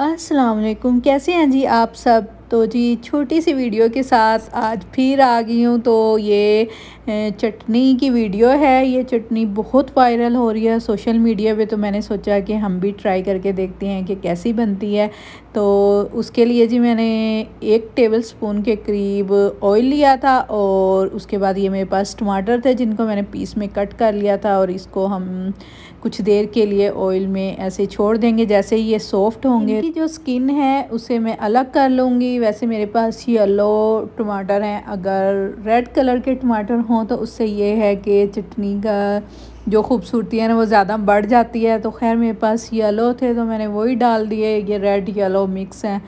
असलकुम कैसे हैं जी आप सब तो जी छोटी सी वीडियो के साथ आज फिर आ गई हूँ तो ये चटनी की वीडियो है ये चटनी बहुत वायरल हो रही है सोशल मीडिया पे तो मैंने सोचा कि हम भी ट्राई करके देखते हैं कि कैसी बनती है तो उसके लिए जी मैंने एक टेबल स्पून के करीब ऑयल लिया था और उसके बाद ये मेरे पास टमाटर थे जिनको मैंने पीस में कट कर लिया था और इसको हम कुछ देर के लिए ऑयल में ऐसे छोड़ देंगे जैसे ये सॉफ्ट होंगे जो स्किन है उसे मैं अलग कर लूँगी वैसे मेरे पास येलो टमाटर हैं अगर रेड कलर के टमाटर हों तो उससे ये है कि चटनी का जो खूबसूरती है ना वो ज़्यादा बढ़ जाती है तो खैर मेरे पास येलो थे तो मैंने वही डाल दिए ये रेड येलो मिक्स हैं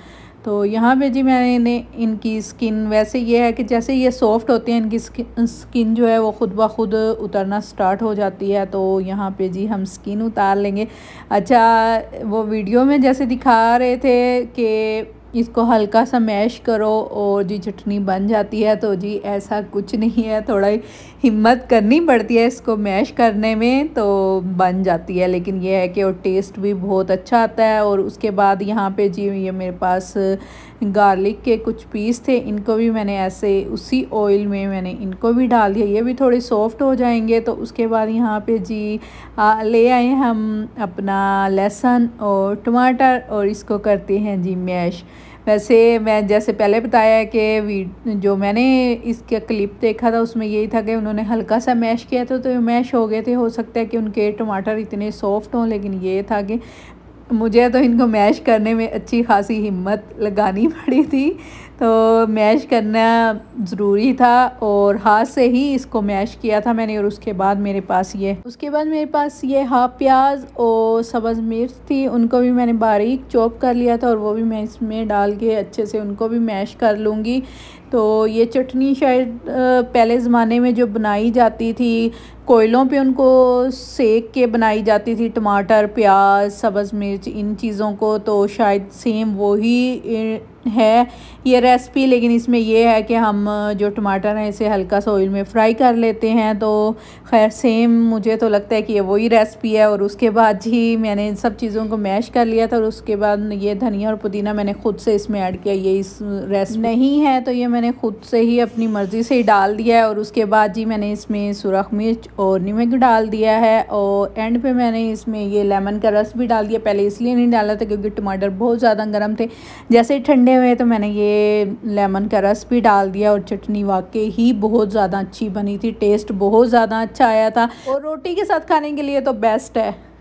तो यहाँ पे जी मैंने इनकी स्किन वैसे ये है कि जैसे ये सॉफ्ट होते हैं इनकी स्किन जो है वो ख़ुद ब खुद उतरना स्टार्ट हो जाती है तो यहाँ पे जी हम स्किन उतार लेंगे अच्छा वो वीडियो में जैसे दिखा रहे थे कि इसको हल्का सा मैश करो और जी चटनी बन जाती है तो जी ऐसा कुछ नहीं है थोड़ा ही हिम्मत करनी पड़ती है इसको मैश करने में तो बन जाती है लेकिन यह है कि और टेस्ट भी बहुत अच्छा आता है और उसके बाद यहाँ पे जी ये मेरे पास गार्लिक के कुछ पीस थे इनको भी मैंने ऐसे उसी ऑयल में मैंने इनको भी डाल दिया ये भी थोड़े सॉफ्ट हो जाएंगे तो उसके बाद यहाँ पे जी आ, ले आए हम अपना लहसुन और टमाटर और इसको करते हैं जी मैश वैसे मैं जैसे पहले बताया कि जो मैंने इसका क्लिप देखा था उसमें यही था कि उन्होंने हल्का सा मैश किया था तो मैश हो गए थे हो सकता है कि उनके टमाटर इतने सॉफ्ट हों लेकिन ये था कि मुझे तो इनको मैश करने में अच्छी खासी हिम्मत लगानी पड़ी थी तो मैश करना ज़रूरी था और हाथ से ही इसको मैश किया था मैंने और उसके बाद मेरे पास ये उसके बाद मेरे पास ये हाफ प्याज और सब्ज़ मिर्च थी उनको भी मैंने बारीक चॉप कर लिया था और वो भी मैं इसमें डाल के अच्छे से उनको भी मैश कर लूँगी तो ये चटनी शायद पहले ज़माने में जो बनाई जाती थी कोयलों पे उनको सेक के बनाई जाती थी टमाटर प्याज सब्ज़ मिर्च इन चीज़ों को तो शायद सेम वही है ये रेसिपी लेकिन इसमें ये है कि हम जो टमाटर हैं इसे हल्का सा ऑयल में फ्राई कर लेते हैं तो खैर सेम मुझे तो लगता है कि ये वही रेसिपी है और उसके बाद ही मैंने इन सब चीज़ों को मैश कर लिया था और उसके बाद ये धनिया और पुदीना मैंने ख़ुद से इसमें ऐड किया ये इस रेसिपी नहीं है तो ये मैंने ख़ुद से ही अपनी मर्ज़ी से ही डाल दिया है और उसके बाद जी मैंने इसमें सुरख मिर्च और नमक डाल दिया है और एंड पे मैंने इसमें ये लेमन का रस भी डाल दिया पहले इसलिए नहीं डाला था क्योंकि टमाटर बहुत ज़्यादा गर्म थे जैसे ही ठंडे हुए तो मैंने ये लेमन का रस भी डाल दिया और चटनी वाकई ही बहुत ज़्यादा अच्छी बनी थी टेस्ट बहुत ज़्यादा अच्छा आया था और रोटी के साथ खाने के लिए तो बेस्ट है